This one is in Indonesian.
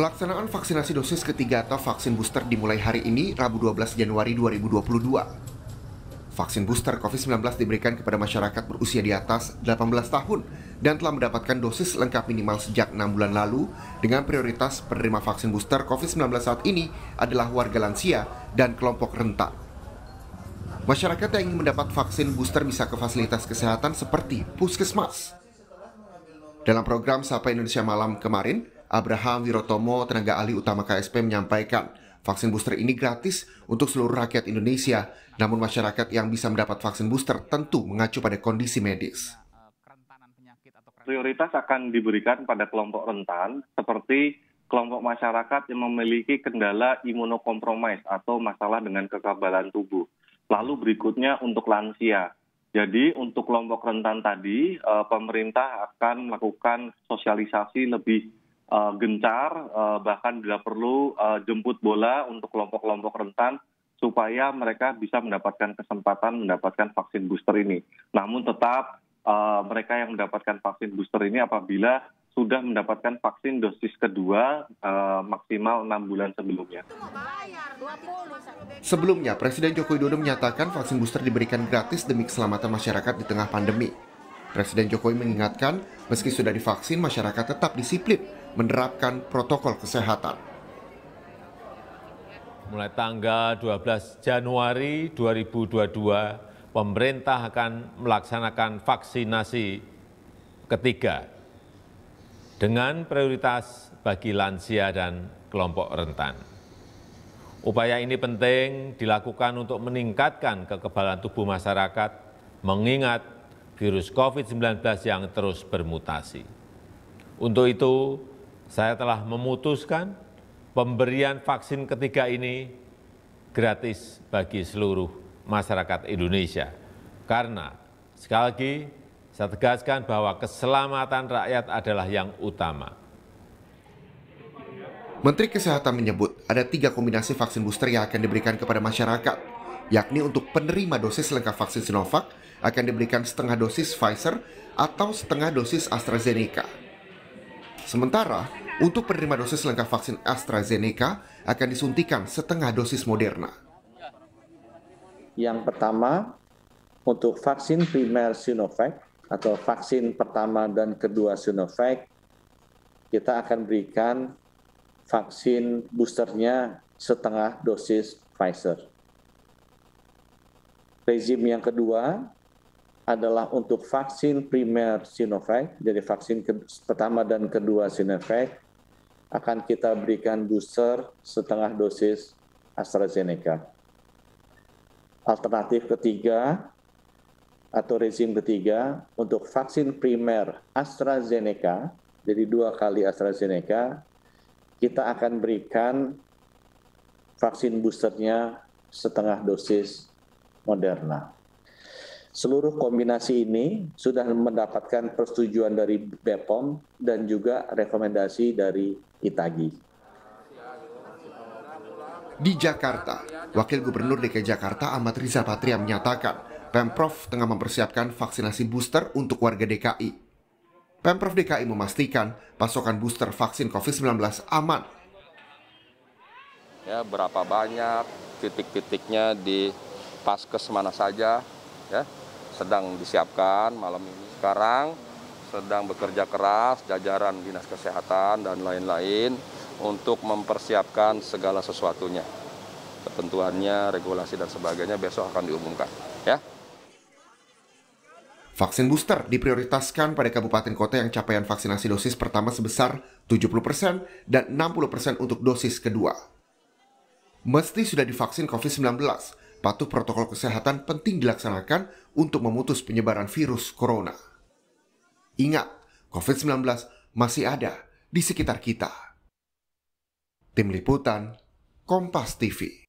Pelaksanaan vaksinasi dosis ketiga atau vaksin booster dimulai hari ini, Rabu 12 Januari 2022. Vaksin booster COVID-19 diberikan kepada masyarakat berusia di atas 18 tahun dan telah mendapatkan dosis lengkap minimal sejak 6 bulan lalu dengan prioritas penerima vaksin booster COVID-19 saat ini adalah warga lansia dan kelompok rentan. Masyarakat yang ingin mendapat vaksin booster bisa ke fasilitas kesehatan seperti puskesmas. Dalam program Sapa Indonesia Malam kemarin, Abraham Wirotomo, tenaga ahli utama KSP menyampaikan, vaksin booster ini gratis untuk seluruh rakyat Indonesia, namun masyarakat yang bisa mendapat vaksin booster tentu mengacu pada kondisi medis. Prioritas akan diberikan pada kelompok rentan seperti kelompok masyarakat yang memiliki kendala imunokompromis atau masalah dengan kekebalan tubuh. Lalu berikutnya untuk lansia. Jadi untuk kelompok rentan tadi, eh, pemerintah akan melakukan sosialisasi lebih uh, gencar, uh, bahkan bila perlu uh, jemput bola untuk kelompok-kelompok rentan supaya mereka bisa mendapatkan kesempatan mendapatkan vaksin booster ini. Namun tetap uh, mereka yang mendapatkan vaksin booster ini apabila sudah mendapatkan vaksin dosis kedua uh, maksimal 6 bulan sebelumnya. Sebelumnya, Presiden Joko Widodo menyatakan vaksin booster diberikan gratis demi keselamatan masyarakat di tengah pandemi. Presiden Jokowi mengingatkan, meski sudah divaksin, masyarakat tetap disiplin menerapkan protokol kesehatan. Mulai tanggal 12 Januari 2022, pemerintah akan melaksanakan vaksinasi ketiga dengan prioritas bagi lansia dan kelompok rentan. Upaya ini penting dilakukan untuk meningkatkan kekebalan tubuh masyarakat, mengingat virus COVID-19 yang terus bermutasi. Untuk itu, saya telah memutuskan pemberian vaksin ketiga ini gratis bagi seluruh masyarakat Indonesia. Karena, sekali lagi, saya tegaskan bahwa keselamatan rakyat adalah yang utama. Menteri Kesehatan menyebut ada tiga kombinasi vaksin booster yang akan diberikan kepada masyarakat, yakni untuk penerima dosis lengkap vaksin Sinovac akan diberikan setengah dosis Pfizer atau setengah dosis AstraZeneca. Sementara, untuk penerima dosis lengkap vaksin AstraZeneca akan disuntikan setengah dosis Moderna. Yang pertama, untuk vaksin primer Sinovac atau vaksin pertama dan kedua Sinovac, kita akan berikan vaksin boosternya setengah dosis Pfizer. Rezim yang kedua, adalah untuk vaksin primer Sinovac, jadi vaksin pertama dan kedua Sinovac, akan kita berikan booster setengah dosis AstraZeneca. Alternatif ketiga atau rezim ketiga untuk vaksin primer AstraZeneca, jadi dua kali AstraZeneca, kita akan berikan vaksin boosternya setengah dosis Moderna. Seluruh kombinasi ini sudah mendapatkan persetujuan dari BPOM dan juga rekomendasi dari Itagi di Jakarta. Wakil Gubernur DKI Jakarta Ahmad Riza Patria menyatakan, Pemprov tengah mempersiapkan vaksinasi booster untuk warga DKI. Pemprov DKI memastikan pasokan booster vaksin COVID-19 aman. Ya, berapa banyak titik-titiknya di paskes mana saja, ya sedang disiapkan malam ini. Sekarang sedang bekerja keras jajaran dinas kesehatan dan lain-lain untuk mempersiapkan segala sesuatunya. Ketentuannya, regulasi dan sebagainya besok akan diumumkan, ya. Vaksin booster diprioritaskan pada kabupaten kota yang capaian vaksinasi dosis pertama sebesar 70% dan 60% untuk dosis kedua. Mesti sudah divaksin COVID-19, patuh protokol kesehatan penting dilaksanakan untuk memutus penyebaran virus corona. Ingat, COVID-19 masih ada di sekitar kita. Tim Liputan, Kompas TV